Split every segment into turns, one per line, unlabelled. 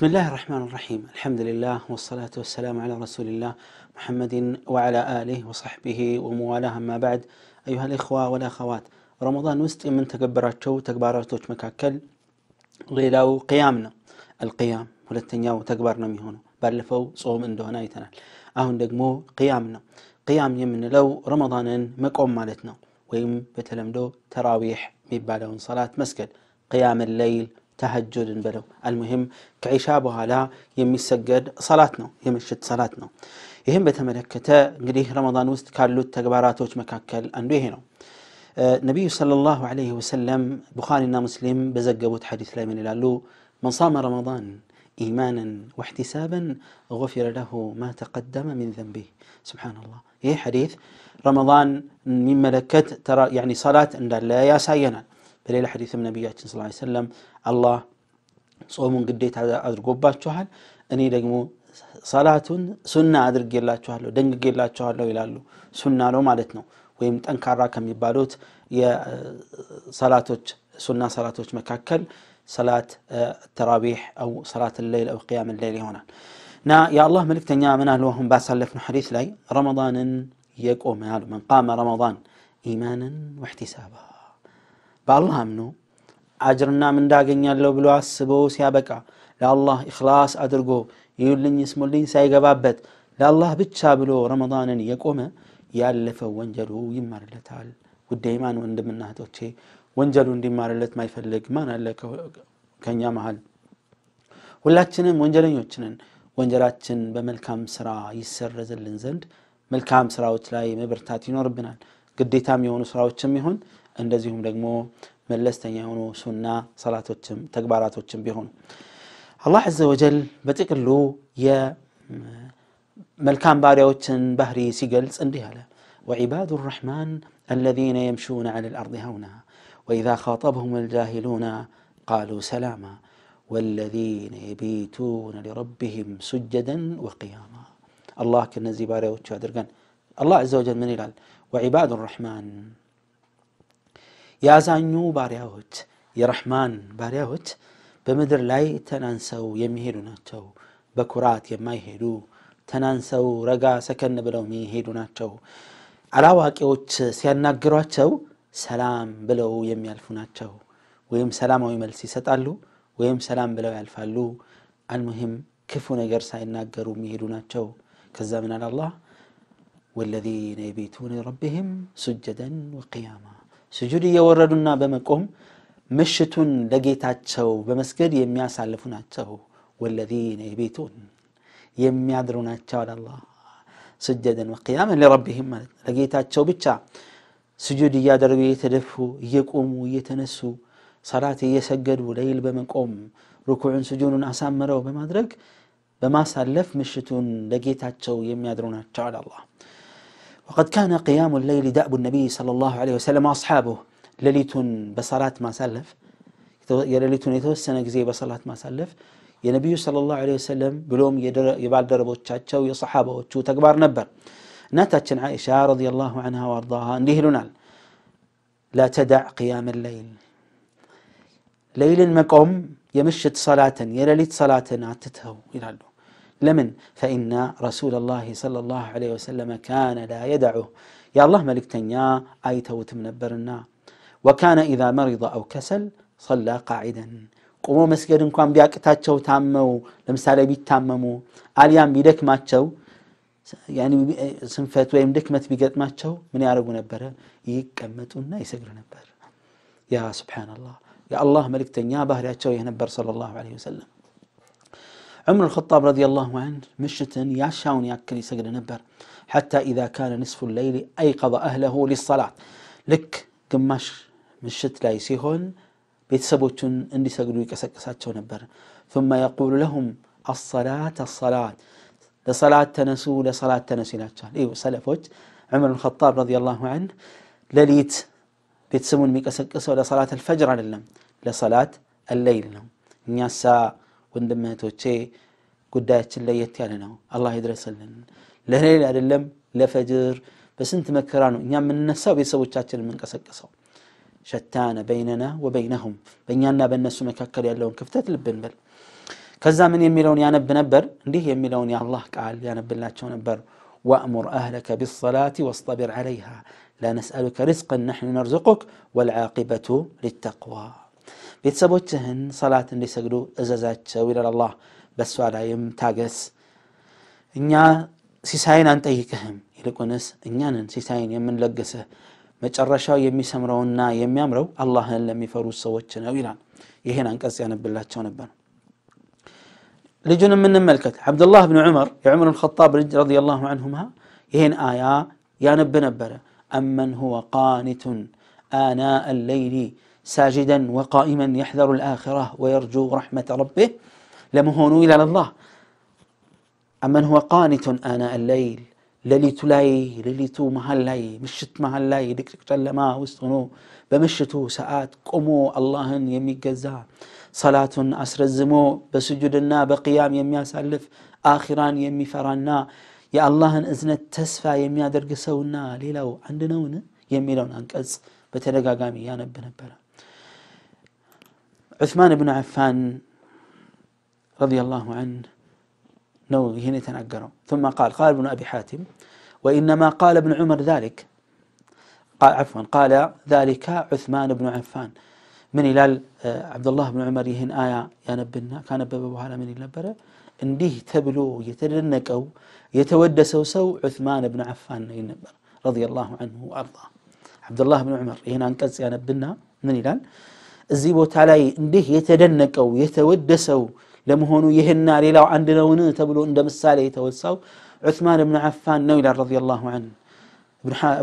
بسم الله الرحمن الرحيم الحمد لله والصلاة والسلام على رسول الله محمد وعلى آله وصحبه وموالاه ما بعد أيها الإخوة والأخوات رمضان وسط من تكبرات شو تكبرات مكاكل غيلاو قيامنا القيام ولتنيا تكبرنا ميهونا بلفو صوم اندونا يتنا أهون دقمو قيامنا قيام يمن لو رمضان مقوم مالتنا ويم بتلمدو تراويح ميبالون صلاة مسجد قيام الليل تهجد بلو المهم كعشاء بهالا يمي السجد صلاتنا يمشت صلاتنا يهم بتملكتا قريه رمضان وست كارلو التقبارات وش مكاكل هنا نبي صلى الله عليه وسلم بخاري مسلم بزقبو حديث لمن الالو من صام رمضان إيمانا واحتسابا غفر له ما تقدم من ذنبه سبحان الله هي حديث رمضان من ملكة ترى يعني صلاة عند الله يا سينا بليل حديث من النبي صلى الله عليه وسلم الله صوم قديت أدر قبات شوهل أني دقمو صلاة سنة أدر قيلا شوهل دنق قيلا شوهل إلى الله سنة لو مالتنا ويم تنكارا كم يبالوت يا صلاة سنة صلاة مكاكل صلاة التراويح أو صلاة الليل أو قيام الليل هنا نا يا الله ملك تنيا من أهل وهم باسلفنا حديث لي رمضان يقوم من قام رمضان إيمانا واحتسابا በአላህ አምኖ አጅርና ምንዳገኛለሁ ብሎ አስቦ ሲያበቃ ለአላህ ኢኽላስ አድርጎ ይዩልኝ ይስሙልኝ ሳይገባበት ለአላህ ብቻ ብሎ ረመዳንን የቆመ ያለፈው ወንጀሉ ይማርለታል። ውድ ኢማን ወንድምና ወንጀሉ እንዲማርለት ማይፈልግ ማን አለ ከኛ መሃል? ሁላችንም ወንጀለኞች ወንጀላችን በመልካም ስራ ይሰረዝልን ዘንድ መልካም ስራዎች ላይ መበርታት ይኖርብናል። ግዴታም የሆኑ ስራዎችም ይሁን እንደዚሁም ደግሞ መለስተኛ የሆኑ ሱና ሰላቶችም ተግባራቶችም ቢሆኑ አላህ አዘ ወጀል በጥቅሉ የመልካም ባሪያዎችን ባህሪ ሲገልጽ እንዲህ አለ وعباد الرحمن الذين يمشون على الأرض هونا وإذا خاطبهم الجاهلون قالوا سلاما والذين يبيتون لربهم سجدا وقياما الله كنزي باري وتشادر الله عز وجل من الال وعباد الرحمن ያዛኙ ባሪያዎች የረሕማን ባሪያዎች በምድር ላይ ተናንሰው የሚሄዱ ናቸው። በኩራት የማይሄዱ ተናንሰው ረጋ ሰከን ብለው የሚሄዱ ናቸው። አላዋቂዎች ሲያናግሯቸው ሰላም ብለው የሚያልፉ ናቸው። ወይም ሰላማዊ መልስ ይሰጣሉ ወይም ሰላም ብለው ያልፋሉ። አልሙሂም ክፉ ነገር ሳይናገሩ የሚሄዱ ናቸው። ከዛ ምን አላህ ወለዚነ የቤቱን ረብህም ሱጀደን ወቅያማ ስጁድ እየወረዱና በመቆም ምሽቱን ለጌታቸው በመስገድ የሚያሳልፉ ናቸው። ወለዚነ የቤቱን የሚያድሩ ናቸው አላ ስጀደን ወቅያመን ለረቢህም ማለት ነው። ለጌታቸው ብቻ ስጁድ እያደረጉ እየተደፉ እየቆሙ እየተነሱ ሰላት እየሰገዱ ለይል በመቆም ሩኩዑን ስጁኑን አሳምረው በማድረግ በማሳለፍ ምሽቱን ለጌታቸው የሚያድሩ ናቸው አላ وقد كان قيام الليل دأب النبي صلى الله عليه وسلم واصحابه لليت بصلات ما سلف يا لليت يتوسن زي بصلات ما سلف يا نبي صلى الله عليه وسلم بلوم يبال دربو تشاتشو يا صحابه تشو تكبار نبر ناتاتشن عائشة رضي الله عنها وارضاها انديه لنال لا تدع قيام الليل ليل مقوم يمشت صلاة يا لليت صلاة اتتهو يلالو لمن فإن رسول الله صلى الله عليه وسلم كان لا يدعه يا الله መልእክተኛ አይተውትም ነበርና وكان إذا مرض أو كسل صلى قاعدا ቆሞ መስገድ እንኳን ቢያቅታቸው ታመው ለምሳሌ ቢታመሙ አልያም ቢደክማቸው ስንፈት ወይም ድክመት ቢገጥማቸው ምን ያደርጉ ነበረ ይቀመጡና ይሰግዱ ነበር ያ ስብሓናላህ የአላህ መልእክተኛ ባህሪያቸው ይህ ነበር ሰለላሁ ዐለይሂ ወሰለም عمر الخطاب رضي الله عنه مشتا يا كلي يسجد نبر حتى إذا كان نصف الليل أيقظ أهله للصلاة لك قماش مشت لا يسيهون ቤተሰቦቹን እንዲሰግዱ ይቀሰቅሳቸው نبر ثم يقول لهم الصلاة الصلاة ለሰላት ተነሱ ለሰላት ተነሱ ይላቸዋል ይሁ ሰለፎች ዑመር ልከጣብ ረዲ ላሁ አን ሌሊት ቤተሰቡን የሚቀሰቅሰው ለሰላት አልፈጅር አይደለም ለሰላት አለይል ነው ወንድም እህቶቼ ጉዳያችን ለየት ያለ ነው። አላህ ይድረስልን። ለሌላ አይደለም ለፈጅር በስንት መከራ ነው እኛ የምንነሳው ቤተሰቦቻችን የምንቀሰቅሰው። ሸታነ በይነና ወበይነሁም በእኛና በእነሱ መካከል ያለውን ክፍተት ልብ እንበል። ከዛ ምን የሚለውን ያነብ ነበር፣ እንዲህ የሚለውን የአላህ ቃል ያነብላቸው ነበር። ወአሙር አህለከ ቢሰላቲ ወስጠቢር ዐለይሃ ላ ነስአሉከ ሪዝቅን ነሕኑ ነርዝቁክ ወልዓቂበቱ ሊተቅዋ ቤተሰቦችህን ሰላት እንዲሰግዱ እዘዛቸው ይላል አላህ በእሷ ላይም ታገስ እኛ ሲሳይን አንጠይቅህም ይልቁንስ እኛንን ሲሳይን የምንለግስህ መጨረሻው የሚሰምረውና የሚያምረው አላህን ለሚፈሩ ሰዎች ነው ይላል ይህን አንቀጽ ያነብላቸው ነበር ልጁን የምንመልከት አብዱላህ ብን ዑመር የዑመር ልከጣብ ልጅ ረዲ ላሁ አንሁማ ይህን አያ ያነብ ነበረ አመን ሁወ ቃኒቱን آناء الليل ساجدا وقائما يحذر الآخرة ويرجو رحمة ربه لمهون إلى الله أما هو قانت آناء الليل للي لي للي تو مع الليل مشت مع الليل لك ما وستنو بمشتو ساعات كمو الله يمي قزا صلاة أسر الزمو بسجدنا بقيام يمي أسلف آخران يمي فرانا يا الله إذن التسفى يمي أدرق سونا ليلو عندنا ون يمي لون أنكز بتنقى قامي يا نبنا بنا عثمان بن عفان رضي الله عنه نوغي هنا تنقره ثم قال قال ابن أبي حاتم وإنما قال ابن عمر ذلك قال عفوا قال ذلك عثمان بن عفان من إلى آه، عبد الله بن عمر يهن آية يا نبنا كان بابه على من النبرة انديه تبلو يترنك أو يتود سو عثمان بن عفان رضي الله عنه وأرضاه عبد الله بن عمر يهن أنكس يا نبنا من إلى እዚህ ቦታ ላይ እንዲህ የተደነቀው የተወደሰው ለመሆኑ ይህና ሌላው አንድ ነውን ተብሎ እንደ ምሳሌ የተወሳው ዑስማን ብን ዓፋን ነው ይላል ረዲየላሁ ዐንሁ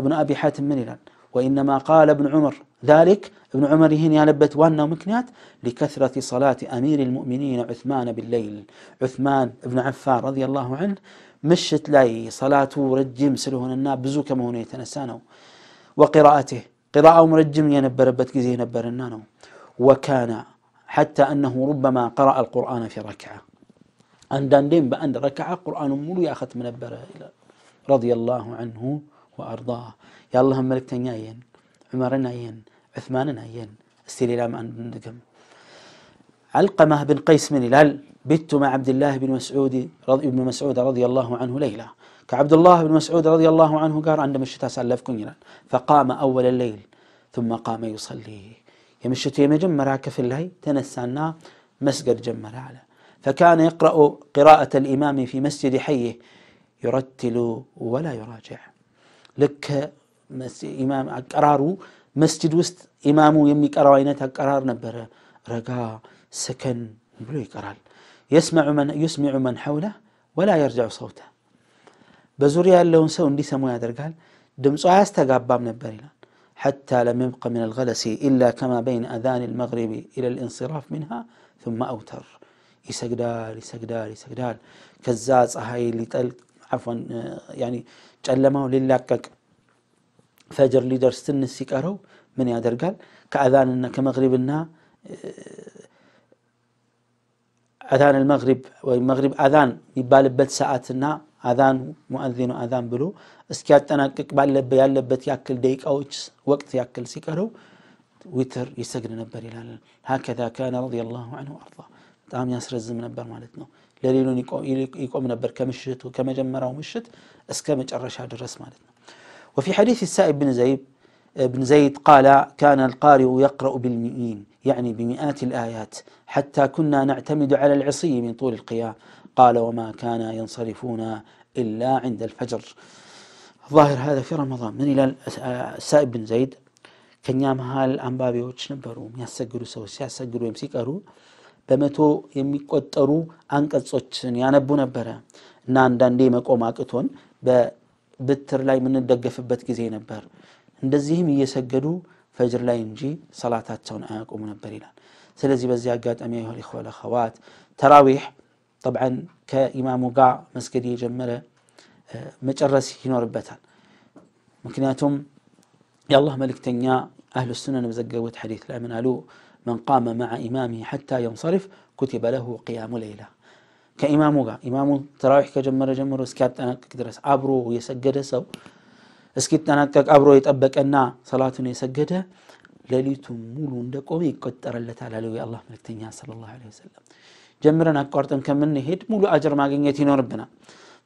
ابن أبي حاتم من إلان وإنما قال ابن عمر ذلك ابن عمر يهن يا يلبت وانا مكنيات لكثرة صلاة أمير المؤمنين عثمان بالليل عثمان ابن عفان رضي الله عنه مشت لاي صلاة رجم سلهن الناب بزو كما هنا يتنسانو وقراءته قراءة مرجم ينبربت جزي ينبر النانو وكان حتى أنه ربما قرأ القرآن في ركعة عندن دين بأن ركعة قرآن مولو ياخت من البرائل رضي الله عنه وأرضاه يا الله ملكتن يين عمرنا يين عثماننا يين استليلام أن علقمة بن قيس من هلال بت مع عبد الله بن مسعود رضي ابن مسعود رضي الله عنه ليلة كعبد الله بن مسعود رضي الله عنه قال عندما الشتاء سلفكم فقام أول الليل ثم قام يصلي يمشتو يمجم مراك في الهي تنسانا مسجد جمر على فكان يقرأ قراءة الإمام في مسجد حيه يرتل ولا يراجع لك إمام أقرارو مسجد وست إمامو يمي قرار وينتها قرار رقا سكن بلو يقرال يسمع من يسمع من حوله ولا يرجع صوته بزوريا اللون سو اندي سمو يادر قال دمسو عاستا قابام نبرينا حتى لم يبق من الغلس إلا كما بين أذان المغرب إلى الانصراف منها ثم أوتر يسجدال يسجدال يسجدال كزاز هاي اللي تل عفوا يعني تعلمه للاكك فجر ليدر سن السيكارو من يادر قال كأذان إنك مغرب النا أذان المغرب والمغرب أذان يبال بث ساعات النا አዛን ሙአዚኑ አዛን ብሎ እስኪያጠናቅቅ ያለበት ያክል ደቂቃዎች ወቅት ያክል ሲቀረው ዊትር ይሰግድ ነበር ይላል ሀከዛ ካነ ረዲየላሁ አንሁ አርዳ በጣም ያስረዝም ነበር ማለት ነው ለሌሉን ይቆም ነበር ከምሽቱ ከመጀመሪያው ምሽት እስከ መጨረሻ ድረስ ማለት ነው وفي حديث السائب بن زيد بن زيد قال كان القارئ يقرأ بالمئين يعني بمئات الآيات حتى كنا نعتمد على العصي من طول القيام قال وما كان ينصرفون إلا عند الفجر ظاهر هذا في رمضان من إلى السائب بن زيد ከኛም መሀል አንባቢዎች ነበሩ የሚያሰግዱ ሰዎች ሲያሰግዱ ወይም ሲቀሩ በመቶ የሚቆጠሩ አንቀጾችን ያነቡ ነበረ እና አንዳንዴ መቆም አቅቶን በብትር ላይ የምንደገፍበት ጊዜ ነበር እንደዚህም እየሰገዱ ፈጅር ላይ እንጂ ሰላታቸውን አያቆሙ ነበር ይላል ስለዚህ በዚህ አጋጣሚ ይሆን ይኸዋል ተራዊህ طبعا كإمام قاع مسجدي يجمره آه، مجرس ينور بتان مكنياتهم يا الله ملك تنيا أهل السنة نمزق نمزقوا حديث لأمن ألو من قام مع إمامه حتى ينصرف كتب له قيام ليلة كإمام قاع إمام تراوح كجمر جمره اسكت أنا كدرس عبرو ويسجد سو اسكت أنا كعبرو يتأبك أن صلاة يسجد ليلة مولون دقومي قد ترى الله تعالى الله ملك تنيا صلى الله عليه وسلم ጀምረን አቋርጠን ከምንሄድ ሙሉ አጀር ማግኘት ይኖርብናል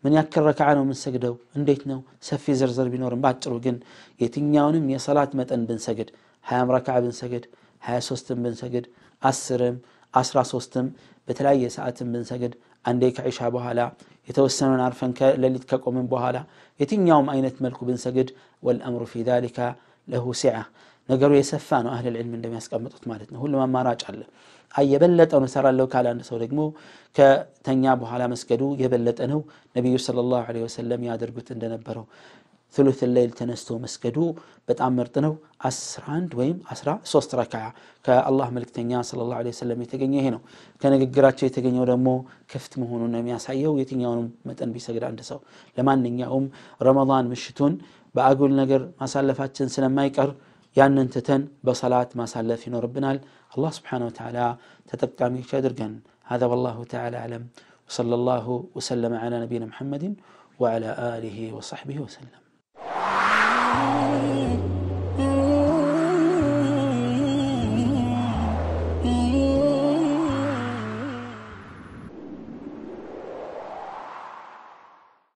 ምን ያክል ረክዓ ነው የምንሰግደው እንዴት ነው ሰፊ ዝርዝር ቢኖርም በአጭሩ ግን የትኛውንም የሰላት መጠን ብንሰግድ ሀያም ረክዓ ብንሰግድ ሀያ ሶስትም ብንሰግድ አስርም አስራ ሶስትም በተለያየ ሰዓትም ብንሰግድ አንዴ ከዒሻ በኋላ የተወሰነውን አርፈን ሌሊት ከቆምን በኋላ የትኛውም አይነት መልኩ ብንሰግድ ወልአምሩ ፊ ذلك ለሁ ሲዓ ነገሩ የሰፋ ነው አህል ልዕልም እንደሚያስቀምጡት ማለት ነው ሁሉም አማራጭ አለ አየበለጠ ነው ሰራለው ካለ አንድ ሰው ደግሞ ከተኛ በኋላ መስገዱ የበለጠ ነው ነቢዩ ስለ ላሁ ወሰለም ያደርጉት እንደነበረው ثلث الليل تنستو مسجدو بتأمر مرتنو أسراند ويم أسرا سوست ركعة كالله ملك تنيا صلى الله عليه وسلم يتقني هنو كان قرات شيء تقني ورمو كفت مهونو نميا سعيو يتقني ونم متن بيسجد عند سو لما أن رمضان مشتون بأقول نقر ما سالفات تنسنا ما يكر ያንን ትተን በሰላት ማሳለፍ ይኖርብናል አላህ ስብሓን ወተዓላ ተጠቃሚዎች ያድርገን هذا والله تعالى أعلم وصلى الله وسلم على نبينا محمد وعلى آله وصحبه وسلم